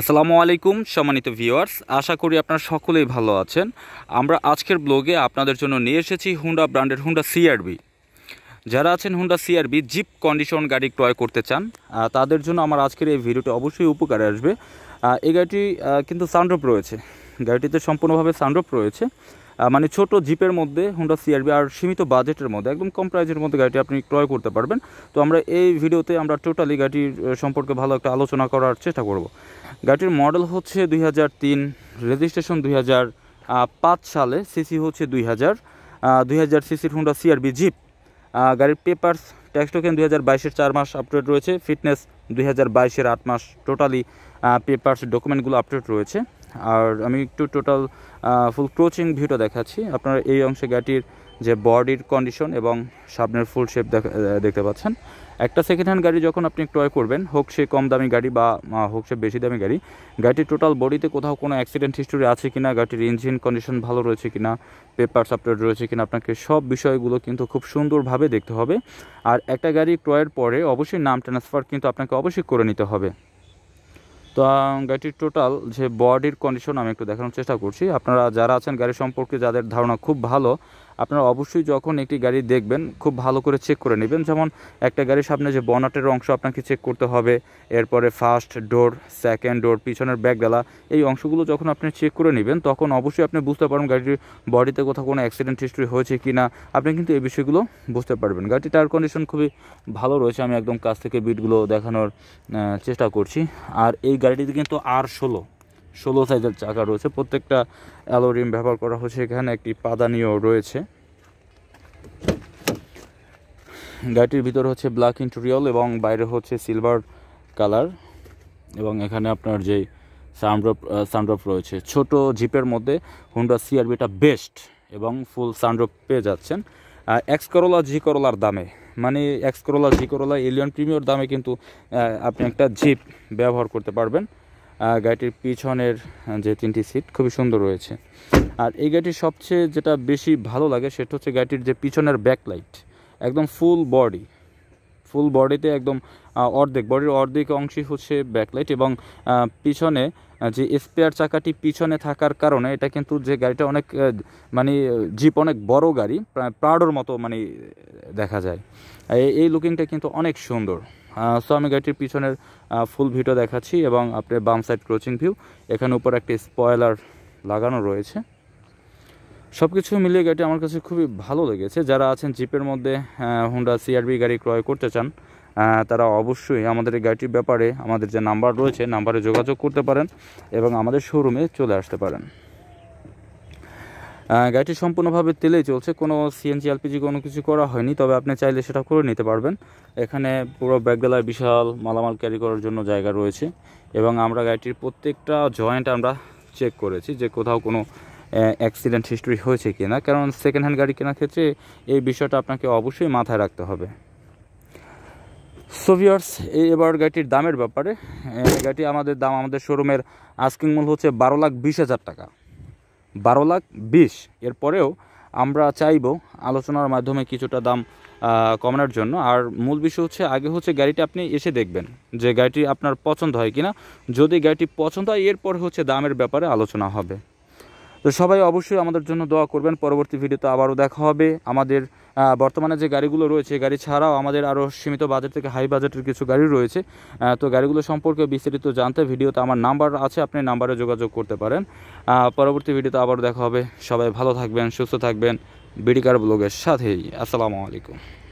আসসালামু আলাইকুম সম্মানিত ভিউয়ার্স আশা করি আপনারা সকলেই ভালো আছেন আমরা আজকের ব্লগে আপনাদের জন্য নিয়ে এসেছি হুন্ডা ব্র্যান্ডের হুন্ডা সিআরবি যারা আছেন হুন্ডা সিআরবি জিপ কন্ডিশন গাড়ি ক্রয় করতে চান তাদের জন্য আমার আজকের এই ভিডিওটি অবশ্যই উপকারে আসবে এই গাড়িটি কিন্তু সানড্রপ রয়েছে গাড়িটিতে সম্পূর্ণভাবে সানড্রপ রয়েছে মানে ছোট জিপের মধ্যে হুন্ডা সিআরবি আর সীমিত বাজেটের মধ্যে একদম কম প্রাইজের মধ্যে গাড়িটি আপনি ক্রয় করতে পারবেন তো আমরা এই ভিডিওতে আমরা টোটালি গাড়িটির সম্পর্কে ভালো একটা আলোচনা করার চেষ্টা করব গাড়িটির মডেল হচ্ছে দুই হাজার তিন রেজিস্ট্রেশন দুই পাঁচ সালে সিসি হচ্ছে দুই হাজার দুই হাজার সিসির হুন্ডা সিআরবি জিপ গাড়ির পেপার্স ট্যাক্স টোকেন দুই হাজার বাইশের চার মাস আপডেট রয়েছে ফিটনেস দুই হাজার বাইশের আট মাস টোটালি পেপার্স ডকুমেন্টগুলো আপডেট রয়েছে আর আমি একটু টোটাল ফুল ক্রোচিং ভিউটা দেখাচ্ছি আপনারা এই অংশে গাড়ির যে বডির কন্ডিশন এবং সামনের ফুল শেপ দেখতে পাচ্ছেন একটা সেকেন্ড হ্যান্ড গাড়ি যখন আপনি ক্রয় করবেন হোক সে কম দামি গাড়ি বা হোক সে বেশি দামি গাড়ি গাড়িটির টোটাল বডিতে কোথাও কোনো অ্যাক্সিডেন্ট হিস্টোরি আছে কিনা গাড়িটির ইঞ্জিন কন্ডিশন ভালো রয়েছে কিনা পেপার আপডেট রয়েছে কিনা আপনাকে সব বিষয়গুলো কিন্তু খুব সুন্দরভাবে দেখতে হবে আর একটা গাড়ি ক্রয়ের পরে অবশ্যই নাম ট্রান্সফার কিন্তু আপনাকে অবশ্যই করে নিতে হবে তো গাড়িটির টোটাল যে বডির কন্ডিশন আমি একটু দেখানোর চেষ্টা করছি আপনারা যারা আছেন গাড়ি সম্পর্কে যাদের ধারণা খুব ভালো আপনারা অবশ্যই যখন একটি গাড়ি দেখবেন খুব ভালো করে চেক করে নেবেন যেমন একটা গাড়ির সামনে যে বনাটের অংশ আপনাকে চেক করতে হবে এরপরে ফার্স্ট ডোর সেকেন্ড ডোর পিছনের ব্যাগডালা এই অংশগুলো যখন আপনি চেক করে নেবেন তখন অবশ্যই আপনি বুঝতে পারবেন গাড়িটির বডিতে কোথাও কোনো অ্যাক্সিডেন্ট হিস্ট্রি হয়েছে কি না আপনি কিন্তু এই বিষয়গুলো বুঝতে পারবেন গাড়িটি টায়ার কন্ডিশন খুবই ভালো রয়েছে আমি একদম কাছ থেকে বিটগুলো দেখানোর চেষ্টা করছি আর এই গাড়িটিতে কিন্তু আর ষোলো ষোলো সাইজের চাকা রয়েছে প্রত্যেকটা অ্যালোরিম ব্যবহার করা হচ্ছে এখানে একটি পাদানীয় রয়েছে গাড়িটির ভিতরে হচ্ছে ব্ল্যাক ইন্টেরিয়ল এবং বাইরে হচ্ছে সিলভার কালার এবং এখানে আপনার যে সানড্রপ সানড্রপ রয়েছে ছোট জিপের মধ্যে হুন্ডা সিআরবিটা বেস্ট এবং ফুল সানড্রপ পেয়ে যাচ্ছেন এক্স করোলা জি করোলার দামে মানে X Corolla G Corolla Allion premier দামে কিন্তু আপনি একটা জিপ ব্যবহার করতে পারবেন গাড়িটির পিছনের যে তিনটি সিট খুবই সুন্দর রয়েছে আর এই গাড়িটির সবচেয়ে যেটা বেশি ভালো লাগে সেটা হচ্ছে গাড়িটির যে পিছনের ব্যাকলাইট একদম ফুল বডি ফুল বডিতে একদম অর্ধেক বডির অর্ধেক অংশই হচ্ছে ব্যাকলাইট এবং পিছনে যে স্পেয়ার চাকাটি পিছনে থাকার কারণে এটা কিন্তু যে গাড়িটা অনেক মানে জিপ অনেক বড় গাড়ি প্রায় প্রাডোর মতো মানে দেখা যায় এই লুকিংটা কিন্তু অনেক সুন্দর সো আমি গাড়িটির পিছনের ফুল ভিউটা দেখাচ্ছি এবং আপনার বাম সাইড ক্রোচিং ভিউ এখানে উপর একটি স্পয়লার লাগানো রয়েছে সব কিছু মিলিয়ে গাড়িটি আমার কাছে খুবই ভালো লেগেছে যারা আছেন জিপের মধ্যে হুন্ডা সিআরবি গাড়ি ক্রয় করতে চান তারা অবশ্যই আমাদের এই গাড়িটির ব্যাপারে আমাদের যে নাম্বার রয়েছে নাম্বারে যোগাযোগ করতে পারেন এবং আমাদের শোরুমে চলে আসতে পারেন গাড়িটি সম্পূর্ণভাবে তেলেই চলছে কোনো সিএনজি এলপিজি কোনো কিছু করা হয়নি তবে আপনি চাইলে সেটা করে নিতে পারবেন এখানে পুরো ব্যাগবেলায় বিশাল মালামাল ক্যারি করার জন্য জায়গা রয়েছে এবং আমরা গাড়িটির প্রত্যেকটা জয়েন্ট আমরা চেক করেছি যে কোথাও কোনো অ্যাক্সিডেন্ট হিস্ট্রি হয়েছে কি না কারণ সেকেন্ড হ্যান্ড গাড়ি কেনার ক্ষেত্রে এই বিষয়টা আপনাকে অবশ্যই মাথায় রাখতে হবে সোভিয়ার্স এবার গাড়িটির দামের ব্যাপারে গাড়িটি আমাদের দাম আমাদের শোরুমের আস্কিং মূল হচ্ছে বারো লাখ বিশ হাজার টাকা বারো লাখ বিশ এরপরেও আমরা চাইব আলোচনার মাধ্যমে কিছুটা দাম কমানোর জন্য আর মূল বিষয় হচ্ছে আগে হচ্ছে গাড়িটি আপনি এসে দেখবেন যে গাড়িটি আপনার পছন্দ হয় কিনা যদি গাড়িটি পছন্দ হয় এরপর হচ্ছে দামের ব্যাপারে আলোচনা হবে তো সবাই অবশ্যই আমাদের জন্য দোয়া করবেন পরবর্তী ভিডিওতে আবারও দেখা হবে আমাদের বর্তমানে যে গাড়িগুলো রয়েছে গাড়ি ছাড়াও আমাদের আরও সীমিত বাজেট থেকে হাই বাজেটের কিছু গাড়ি রয়েছে তো গাড়িগুলো সম্পর্কে বিস্তারিত জানতে ভিডিওতে আমার নাম্বার আছে আপনি নাম্বারে যোগাযোগ করতে পারেন পরবর্তী ভিডিওতে আবারও দেখা হবে সবাই ভালো থাকবেন সুস্থ থাকবেন বিডিকার ব্লগের সাথেই আসসালামু আলাইকুম